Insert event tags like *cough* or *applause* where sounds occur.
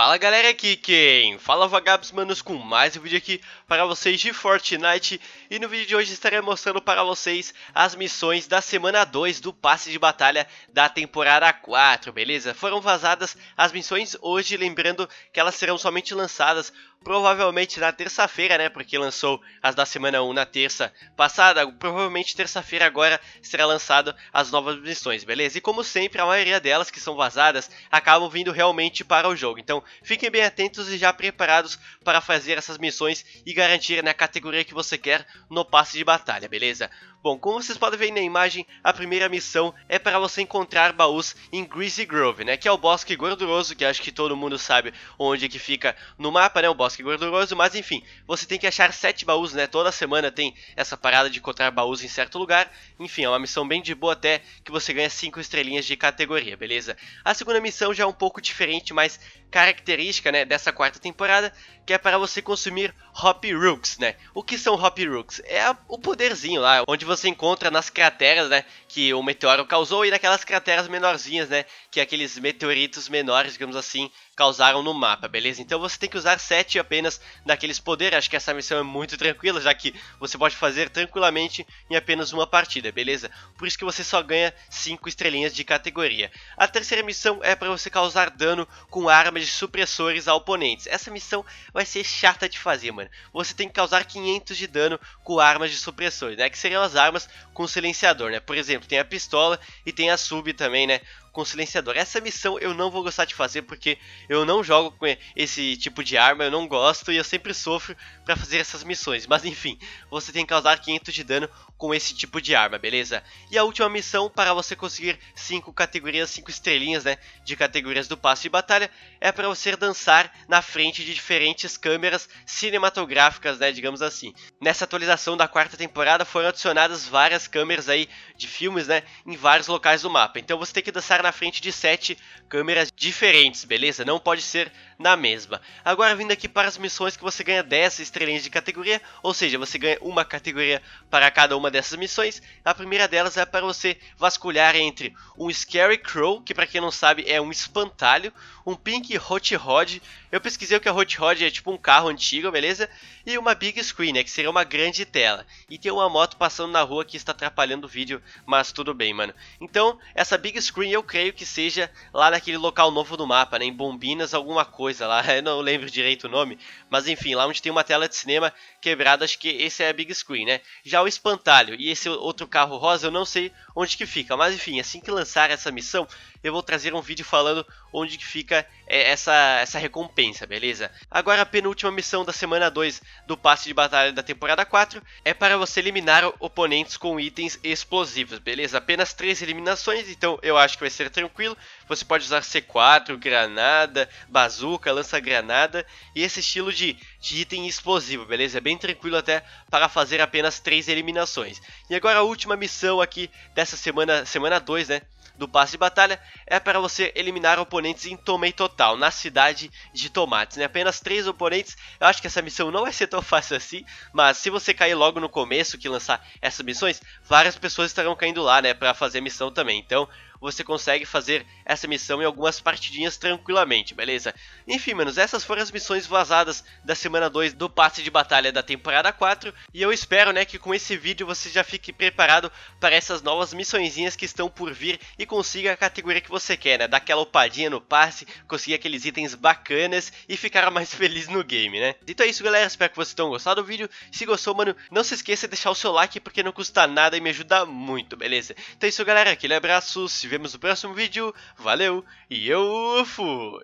Fala galera, aqui quem? Fala vagabos manos com mais um vídeo aqui para vocês de Fortnite E no vídeo de hoje estarei mostrando para vocês as missões da semana 2 do passe de batalha da temporada 4, beleza? Foram vazadas as missões hoje, lembrando que elas serão somente lançadas provavelmente na terça-feira, né? Porque lançou as da semana 1 na terça passada. Provavelmente terça-feira agora será lançado as novas missões, beleza? E como sempre, a maioria delas que são vazadas acabam vindo realmente para o jogo. Então, Fiquem bem atentos e já preparados para fazer essas missões e garantir na né, a categoria que você quer no passe de batalha, beleza? Bom, como vocês podem ver na imagem, a primeira missão é para você encontrar baús em Greasy Grove, né? Que é o bosque gorduroso, que acho que todo mundo sabe onde é que fica no mapa, né? O bosque gorduroso, mas enfim, você tem que achar sete baús, né? Toda semana tem essa parada de encontrar baús em certo lugar. Enfim, é uma missão bem de boa até que você ganha cinco estrelinhas de categoria, beleza? A segunda missão já é um pouco diferente, mas característica né, dessa quarta temporada, que é para você consumir Hop Rooks, né? O que são Hop Rooks? É o poderzinho lá, onde você encontra nas crateras, né, que o meteoro causou e naquelas crateras menorzinhas, né, que aqueles meteoritos menores, digamos assim, causaram no mapa, beleza? Então você tem que usar 7 apenas daqueles poderes, acho que essa missão é muito tranquila, já que você pode fazer tranquilamente em apenas uma partida, beleza? Por isso que você só ganha 5 estrelinhas de categoria. A terceira missão é para você causar dano com armas de supressores a oponentes. Essa missão vai ser chata de fazer, mano. Você tem que causar 500 de dano com armas de supressores, né, que seriam as armas com silenciador, né? Por exemplo, tem a pistola e tem a sub também, né? com silenciador. Essa missão eu não vou gostar de fazer porque eu não jogo com esse tipo de arma, eu não gosto e eu sempre sofro para fazer essas missões. Mas enfim, você tem que causar 500 de dano com esse tipo de arma, beleza? E a última missão para você conseguir 5 categorias, 5 estrelinhas, né, de categorias do passo de batalha, é para você dançar na frente de diferentes câmeras cinematográficas, né, digamos assim. Nessa atualização da quarta temporada foram adicionadas várias câmeras aí de filmes, né, em vários locais do mapa. Então você tem que dançar estar na frente de sete câmeras diferentes, beleza? Não pode ser na mesma. Agora vindo aqui para as missões que você ganha 10 estrelinhas de categoria, ou seja, você ganha uma categoria para cada uma dessas missões. A primeira delas é para você vasculhar entre um Scary Crow, que para quem não sabe é um espantalho, um Pink Hot Rod eu pesquisei o que a é Hot Rod é tipo um carro antigo, beleza? E uma big screen, né, que seria uma grande tela. E tem uma moto passando na rua que está atrapalhando o vídeo, mas tudo bem, mano. Então, essa big screen eu creio que seja lá naquele local novo do mapa, né, em Bombinas alguma coisa lá, *laughs* eu não lembro direito o nome. Mas enfim, lá onde tem uma tela de cinema quebrada, acho que esse é a big screen, né? Já o espantalho e esse outro carro rosa, eu não sei onde que fica. Mas enfim, assim que lançar essa missão, eu vou trazer um vídeo falando onde que fica é, essa, essa recompensa dispensa, beleza? Agora a penúltima missão da semana 2 do passe de batalha da temporada 4 é para você eliminar oponentes com itens explosivos, beleza? Apenas 3 eliminações, então eu acho que vai ser tranquilo. Você pode usar C4, granada, bazuca, lança-granada e esse estilo de, de item explosivo, beleza? É bem tranquilo até para fazer apenas 3 eliminações. E agora a última missão aqui dessa semana, semana 2, né? do passe de batalha é para você eliminar oponentes em Tomei Total, na cidade de Tomates. Né? Apenas 3 oponentes, eu acho que essa missão não vai ser tão *laughs* fácil assim, mas se você cair logo no começo que lançar essas missões, várias pessoas estarão caindo lá né, para fazer a missão também. Então você consegue fazer essa missão em algumas partidinhas tranquilamente, beleza? Enfim, manos, essas foram as missões vazadas da semana 2 do passe de batalha da temporada 4, e eu espero, né, que com esse vídeo você já fique preparado para essas novas missõezinhas que estão por vir e consiga a categoria que você quer, né? Dar aquela opadinha no passe, conseguir aqueles itens bacanas e ficar mais *laughs* feliz no game, né? Então é isso, galera, espero que vocês tenham gostado do vídeo. Se gostou, mano, não se esqueça de deixar o seu like porque não custa nada e me ajuda muito, beleza? Então é isso, galera, aquele abraço, se vemos no próximo vídeo. Valeu e eu fui!